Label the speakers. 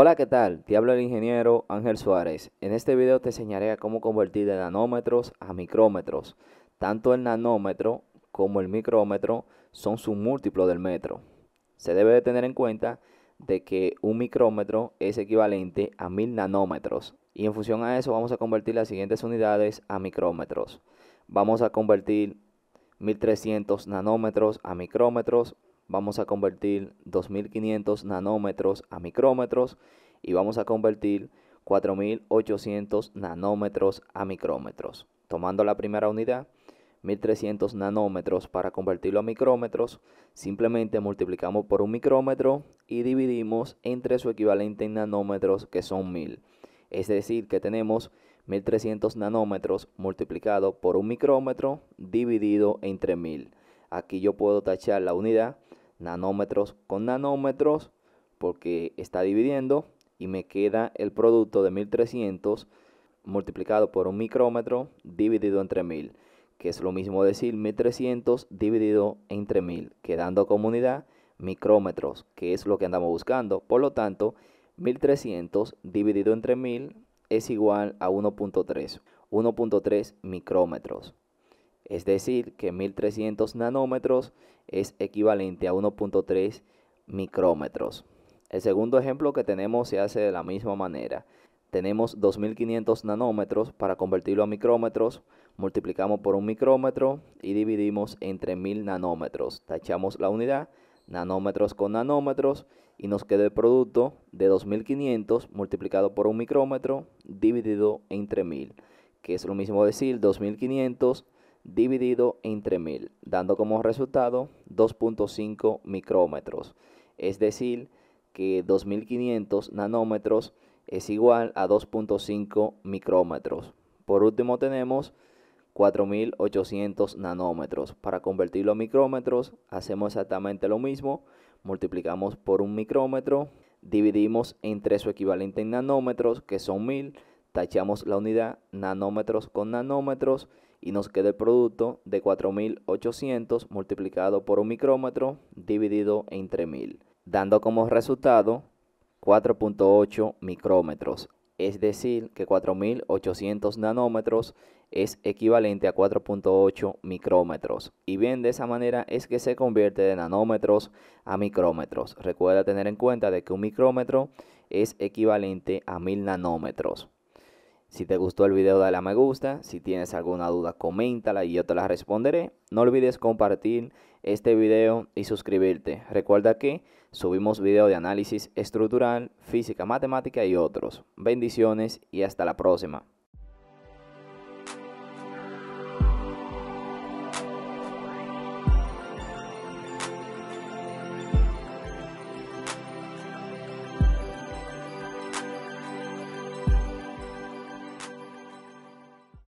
Speaker 1: Hola, ¿qué tal? Te hablo el ingeniero Ángel Suárez. En este video te enseñaré a cómo convertir de nanómetros a micrómetros. Tanto el nanómetro como el micrómetro son su múltiplo del metro. Se debe de tener en cuenta de que un micrómetro es equivalente a mil nanómetros. Y en función a eso vamos a convertir las siguientes unidades a micrómetros. Vamos a convertir 1300 nanómetros a micrómetros, vamos a convertir 2500 nanómetros a micrómetros y vamos a convertir 4800 nanómetros a micrómetros. Tomando la primera unidad, 1300 nanómetros para convertirlo a micrómetros, simplemente multiplicamos por un micrómetro y dividimos entre su equivalente en nanómetros que son 1000. Es decir, que tenemos 1300 nanómetros multiplicado por un micrómetro dividido entre 1000. Aquí yo puedo tachar la unidad nanómetros con nanómetros porque está dividiendo y me queda el producto de 1300 multiplicado por un micrómetro dividido entre 1000, que es lo mismo decir 1300 dividido entre 1000, quedando como unidad micrómetros, que es lo que andamos buscando. Por lo tanto, 1300 dividido entre 1000 es igual a 1.3, 1.3 micrómetros. Es decir, que 1300 nanómetros es equivalente a 1.3 micrómetros. El segundo ejemplo que tenemos se hace de la misma manera. Tenemos 2500 nanómetros para convertirlo a micrómetros, multiplicamos por un micrómetro y dividimos entre 1000 nanómetros. Tachamos la unidad, nanómetros con nanómetros y nos queda el producto de 2500 multiplicado por un micrómetro dividido entre 1000, que es lo mismo decir 2500 dividido entre 1000, dando como resultado 2.5 micrómetros. Es decir, que 2500 nanómetros es igual a 2.5 micrómetros. Por último tenemos 4800 nanómetros. Para convertirlo a micrómetros hacemos exactamente lo mismo. Multiplicamos por un micrómetro, dividimos entre su equivalente en nanómetros, que son 1000, tachamos la unidad nanómetros con nanómetros y nos queda el producto de 4800 multiplicado por un micrómetro dividido entre 1000, dando como resultado 4.8 micrómetros, es decir que 4800 nanómetros es equivalente a 4.8 micrómetros. Y bien, de esa manera es que se convierte de nanómetros a micrómetros. Recuerda tener en cuenta de que un micrómetro es equivalente a 1000 nanómetros. Si te gustó el video dale a me gusta, si tienes alguna duda coméntala y yo te la responderé. No olvides compartir este video y suscribirte. Recuerda que subimos video de análisis estructural, física, matemática y otros. Bendiciones y hasta la próxima.